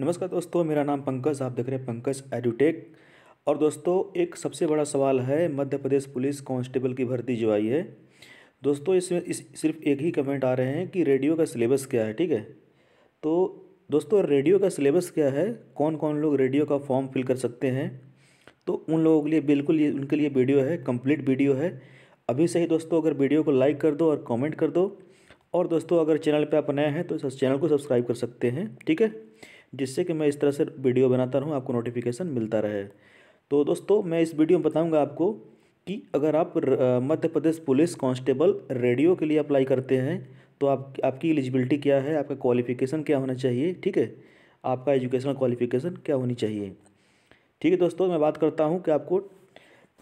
नमस्कार दोस्तों मेरा नाम पंकज आप देख रहे हैं पंकज एडुटेक और दोस्तों एक सबसे बड़ा सवाल है मध्य प्रदेश पुलिस कांस्टेबल की भर्ती जो आई है दोस्तों इसमें इस सिर्फ एक ही कमेंट आ रहे हैं कि रेडियो का सिलेबस क्या है ठीक है तो दोस्तों रेडियो का सिलेबस क्या है कौन कौन लोग रेडियो का फॉर्म फिल कर सकते हैं तो उन लोगों के लिए बिल्कुल ये उनके लिए वीडियो है कंप्लीट वीडियो है अभी से ही दोस्तों अगर वीडियो को लाइक कर दो और कमेंट कर दो और दोस्तों अगर चैनल पे आप नए हैं तो इस चैनल को सब्सक्राइब कर सकते हैं ठीक है जिससे कि मैं इस तरह से वीडियो बनाता रहूँ आपको नोटिफिकेशन मिलता रहे तो दोस्तों मैं इस वीडियो में बताऊँगा आपको कि अगर आप Madhya Pradesh police constable radio के लिए अप्लाई करते हैं तो आप आपकी एलिजिबिलिटी क्या है आपका क्वालिफिकेशन क्या होना चाहिए ठीक है आपका एजुकेशनल क्वालिफिकेशन क्या होनी चाहिए ठीक है दोस्तों मैं बात करता हूँ कि आपको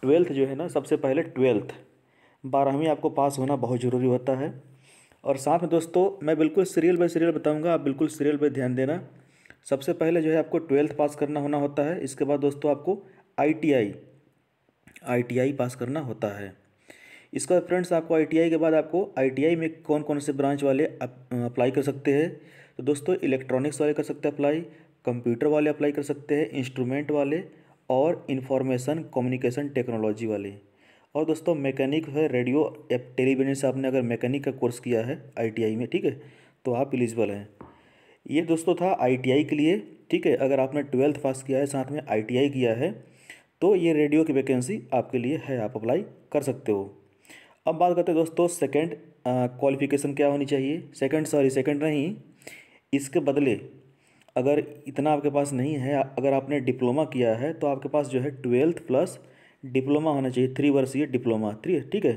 ट्वेल्थ जो है ना सबसे पहले ट्वेल्थ बारहवीं आपको पास होना बहुत ज़रूरी होता है और साथ में दोस्तों मैं बिल्कुल सीरियल बाई सीरियल बताऊँगा आप बिल्कुल सीरियल पर ध्यान देना सबसे पहले जो है आपको ट्वेल्थ पास करना होना होता है इसके बाद दोस्तों आपको आईटीआई आईटीआई पास करना होता है इसका फ्रेंड्स आपको आईटीआई के बाद आपको आईटीआई में कौन कौन से ब्रांच वाले अप्लाई कर सकते हैं तो दोस्तों इलेक्ट्रॉनिक्स वाले कर सकते हैं अप्लाई कंप्यूटर वाले अप्लाई कर सकते हैं इंस्ट्रूमेंट वाले और इन्फॉर्मेशन कम्युनिकेशन टेक्नोलॉजी वाले और दोस्तों मैकेनिक है रेडियो या टेलीविजन से आपने अगर मैकेनिक का कोर्स किया है आईटीआई में ठीक है तो आप एलिजिबल हैं ये दोस्तों था आईटीआई के लिए ठीक है अगर आपने ट्वेल्थ पास किया है साथ में आईटीआई किया है तो ये रेडियो की वैकेंसी आपके लिए है आप अप्लाई कर सकते हो अब बात करते हैं दोस्तों सेकंड क्वालिफिकेशन क्या होनी चाहिए सेकंड सॉरी सेकंड नहीं इसके बदले अगर इतना आपके पास नहीं है अगर आपने डिप्लोमा किया है तो आपके पास जो है ट्वेल्थ प्लस डिप्लोमा होना चाहिए थ्री वर्षीय डिप्लोमा थ्री ठीक है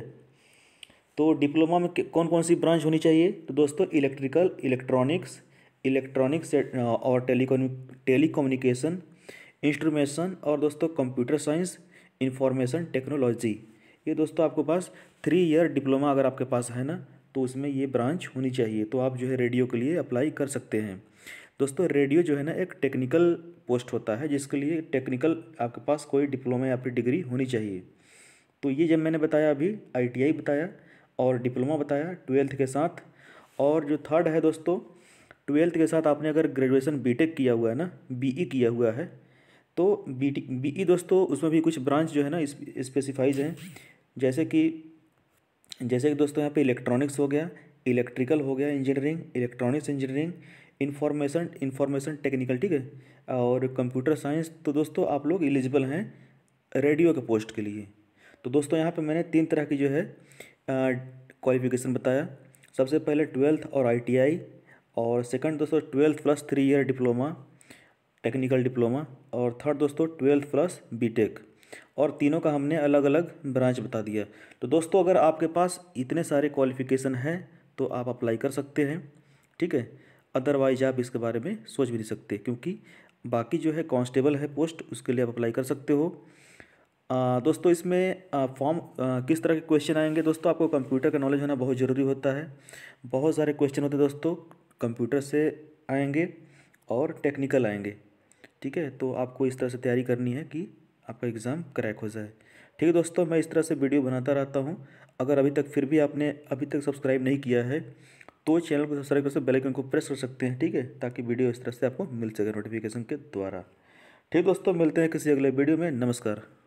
तो डिप्लोमा में कौन कौन सी ब्रांच होनी चाहिए तो दोस्तों इलेक्ट्रिकल इलेक्ट्रॉनिक्स इलेक्ट्रॉनिक्स और टेली कम्युनिकेशन इंस्ट्रूमेशन और दोस्तों कंप्यूटर साइंस इंफॉर्मेशन टेक्नोलॉजी ये दोस्तों आपके पास थ्री ईयर डिप्लोमा अगर आपके पास है ना तो उसमें ये ब्रांच होनी चाहिए तो आप जो है रेडियो के लिए अप्लाई कर सकते हैं दोस्तों रेडियो जो है ना एक टेक्निकल पोस्ट होता है जिसके लिए टेक्निकल आपके पास कोई डिप्लोमा या फिर डिग्री होनी चाहिए तो ये जब मैंने बताया अभी आई बताया और डिप्लोमा बताया ट्वेल्थ के साथ और जो थर्ड है दोस्तों ट्वेल्थ के साथ आपने अगर ग्रेजुएशन बीटेक किया हुआ है ना बीई e किया हुआ है तो बी बीई e दोस्तों उसमें भी कुछ ब्रांच जो है ना स्पेसिफाइज हैं जैसे कि जैसे कि दोस्तों यहाँ पे इलेक्ट्रॉनिक्स हो गया इलेक्ट्रिकल हो गया engineering electronics engineering information information technical ठीक है और कंप्यूटर साइंस तो दोस्तों आप लोग एलिजिबल हैं रेडियो के पोस्ट के लिए तो दोस्तों यहाँ पे मैंने तीन तरह की जो है क्वालिफिकेशन बताया सबसे पहले ट्वेल्थ और आई और सेकंड दोस्तों twelfth plus three year diploma technical diploma और थर्ड दोस्तों ट्वेल्थ प्लस बीटेक और तीनों का हमने अलग अलग ब्रांच बता दिया तो दोस्तों अगर आपके पास इतने सारे क्वालिफिकेशन हैं तो आप अप्लाई कर सकते हैं ठीक है अदरवाइज आप इसके बारे में सोच भी नहीं सकते क्योंकि बाकी जो है कांस्टेबल है पोस्ट उसके लिए आप अप्लाई कर सकते हो आ, दोस्तों इसमें फॉर्म किस तरह के क्वेश्चन आएंगे दोस्तों आपको कंप्यूटर का नॉलेज होना बहुत ज़रूरी होता है बहुत सारे क्वेश्चन होते हैं दोस्तों कंप्यूटर से आएंगे और टेक्निकल आएंगे ठीक है तो आपको इस तरह से तैयारी करनी है कि आपका एग्ज़ाम क्रैक हो जाए ठीक है दोस्तों मैं इस तरह से वीडियो बनाता रहता हूँ अगर अभी तक फिर भी आपने अभी तक सब्सक्राइब नहीं किया है तो चैनल को सब्सक्राइब कर सकते बेल आइकन को प्रेस कर सकते हैं ठीक है ताकि वीडियो इस तरह से आपको मिल सके नोटिफिकेशन के द्वारा ठीक दोस्तों मिलते हैं किसी अगले वीडियो में नमस्कार